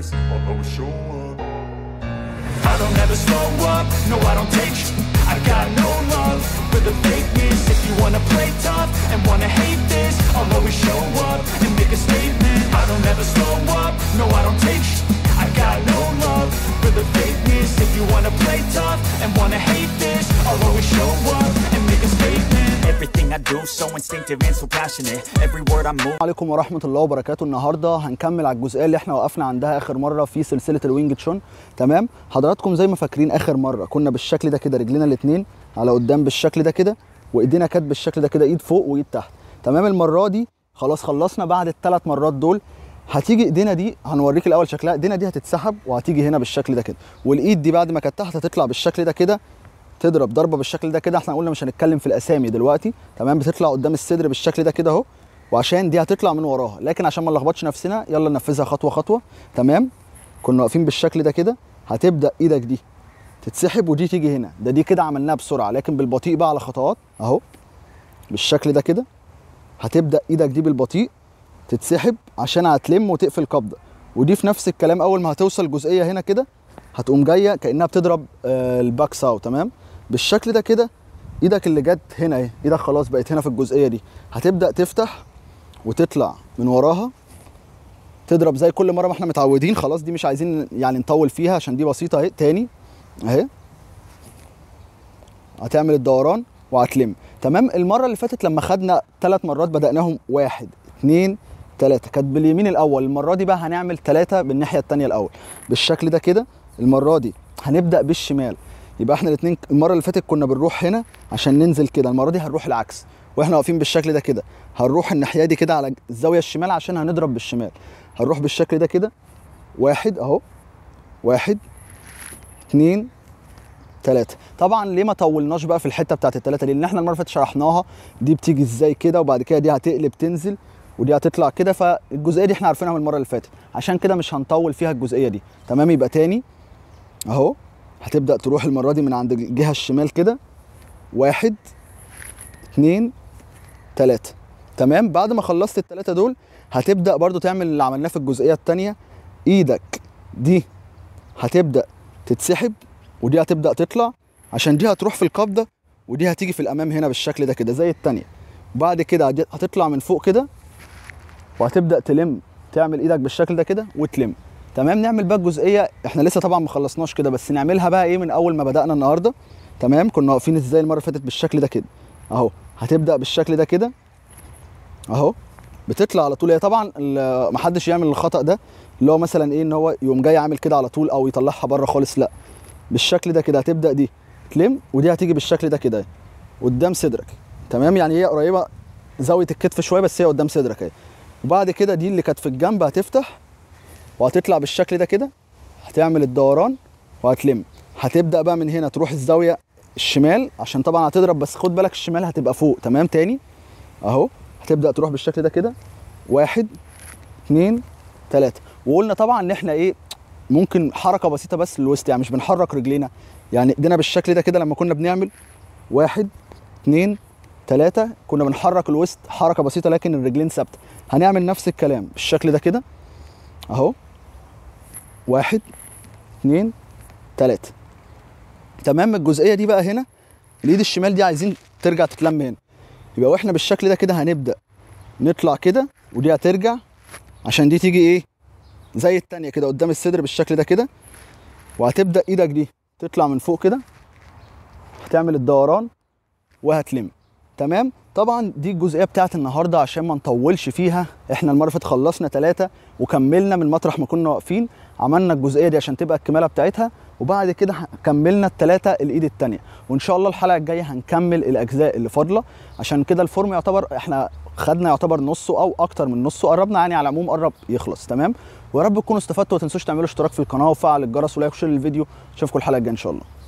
days, I'll always show up I don't ever slow up, no I don't take i got no love for the fakeness If you wanna play tough and wanna hate this I'll always show up and make a statement I don't ever slow up, no I don't take i got no love for the fakeness If you wanna play tough and wanna hate do so instinctive and so passionate every word I move عليكم ورحمة الله وبركاته النهاردة هنكمل على الجزئية اللي احنا وقفنا عندها آخر مرة في سلسلة الوينج تشون تمام حضراتكم زي ما فاكرين آخر مرة كنا بالشكل ده كده رجلينا الاثنين على قدام بالشكل ده كده وايدينا كانت بالشكل ده كده ايد فوق وايد تحت تمام المرة دي خلاص خلصنا بعد الثلاث مرات دول هتيجي ايدينا دي هنوريك الاول شكلها ايدينا دي هتتسحب وهتيجي هنا بالشكل ده كده والايد دي بعد ما كانت تحت هتطلع بالشكل ده كده تضرب ضربه بالشكل ده كده احنا قلنا مش هنتكلم في الاسامي دلوقتي تمام بتطلع قدام الصدر بالشكل ده كده اهو وعشان دي هتطلع من وراها لكن عشان ما نلخبطش نفسنا يلا ننفذها خطوه خطوه تمام كنا واقفين بالشكل ده كده هتبدا ايدك دي تتسحب ودي تيجي هنا ده دي كده عملناها بسرعه لكن بالبطيء بقى على خطوات اهو بالشكل ده كده هتبدا ايدك دي بالبطيء تتسحب عشان هتلم وتقفل قبضه ودي في نفس الكلام اول ما هتوصل جزئيه هنا كده هتقوم جايه كانها بتضرب آه، الباك ساو تمام بالشكل ده كده ايدك اللي جت هنا اهي ايدك خلاص بقت هنا في الجزئيه دي هتبدا تفتح وتطلع من وراها تضرب زي كل مره ما احنا متعودين خلاص دي مش عايزين يعني نطول فيها عشان دي بسيطه اهي تاني اهي هتعمل الدوران وهتلم تمام المره اللي فاتت لما خدنا ثلاث مرات بداناهم واحد اتنين تلاته كانت باليمين الاول المره دي بقى هنعمل تلاته بالناحيه الثانيه الاول بالشكل ده كده المره دي هنبدا بالشمال يبقى احنا الاثنين المره اللي فاتت كنا بنروح هنا عشان ننزل كده المره دي هنروح العكس واحنا واقفين بالشكل ده كده هنروح الناحيه دي كده على الزاويه الشمال عشان هنضرب بالشمال هنروح بالشكل ده كده واحد اهو واحد اتنين ثلاثة طبعا ليه ما طولناش بقى في الحته بتاعت الثلاثه لان احنا المره اللي فاتت شرحناها دي بتيجي ازاي كده وبعد كده دي هتقلب تنزل ودي هتطلع كده فالجزئيه دي احنا عارفينها من المره اللي فاتت عشان كده مش هنطول فيها الجزئيه دي تمام يبقى تاني اهو هتبدا تروح المره دي من عند الجهه الشمال كده واحد اتنين تلاته تمام بعد ما خلصت التلاته دول هتبدا برضو تعمل اللي عملناه في الجزئيه التانيه ايدك دي هتبدا تتسحب ودي هتبدا تطلع عشان دي هتروح في القبضه ودي هتيجي في الامام هنا بالشكل ده كده زي التانيه بعد كده هتطلع من فوق كده وهتبدا تلم تعمل ايدك بالشكل ده كده وتلم تمام نعمل بقى الجزئيه احنا لسه طبعا ما خلصناش كده بس نعملها بقى ايه من اول ما بدانا النهارده تمام كنا واقفين ازاي المره اللي فاتت بالشكل ده كده اهو هتبدا بالشكل ده كده اهو بتطلع على طول هي طبعا محدش يعمل الخطا ده اللي هو مثلا ايه ان هو يقوم جاي عامل كده على طول او يطلعها بره خالص لا بالشكل ده كده هتبدا دي تلم ودي هتيجي بالشكل ده كده قدام صدرك تمام يعني هي قريبه زاويه الكتف شويه بس هي قدام صدرك اهي وبعد كده دي اللي كانت في الجنب هتفتح وهتطلع بالشكل ده كده هتعمل الدوران وهتلم هتبدا بقى من هنا تروح الزاويه الشمال عشان طبعا هتضرب بس خد بالك الشمال هتبقى فوق تمام تاني اهو هتبدا تروح بالشكل ده كده واحد اتنين تلاته وقلنا طبعا ان احنا ايه ممكن حركه بسيطه بس للوسط يعني مش بنحرك رجلينا يعني ايدينا بالشكل ده كده لما كنا بنعمل واحد اتنين تلاته كنا بنحرك الوسط حركه بسيطه لكن الرجلين ثابته هنعمل نفس الكلام بالشكل ده كده اهو واحد اتنين تلاتة تمام الجزئية دي بقى هنا الإيد الشمال دي عايزين ترجع تتلم هنا يبقى واحنا بالشكل ده كده هنبدأ نطلع كده ودي هترجع عشان دي تيجي إيه زي التانية كده قدام الصدر بالشكل ده كده وهتبدأ إيدك دي تطلع من فوق كده هتعمل الدوران وهتلم تمام طبعا دي الجزئيه بتاعت النهارده عشان ما نطولش فيها احنا المره اللي خلصنا ثلاثه وكملنا من مطرح ما كنا واقفين عملنا الجزئيه دي عشان تبقى الكماله بتاعتها وبعد كده كملنا الثلاثه الايد الثانيه وان شاء الله الحلقه الجايه هنكمل الاجزاء اللي فاضله عشان كده الفورم يعتبر احنا خدنا يعتبر نصه او اكتر من نصه قربنا يعني على العموم قرب يخلص تمام ويا رب تكونوا استفدتوا وما تنسوش تعملوا اشتراك في القناه وفعل الجرس ولايك وشير للفيديو اشوفكم الحلقه الجايه ان شاء الله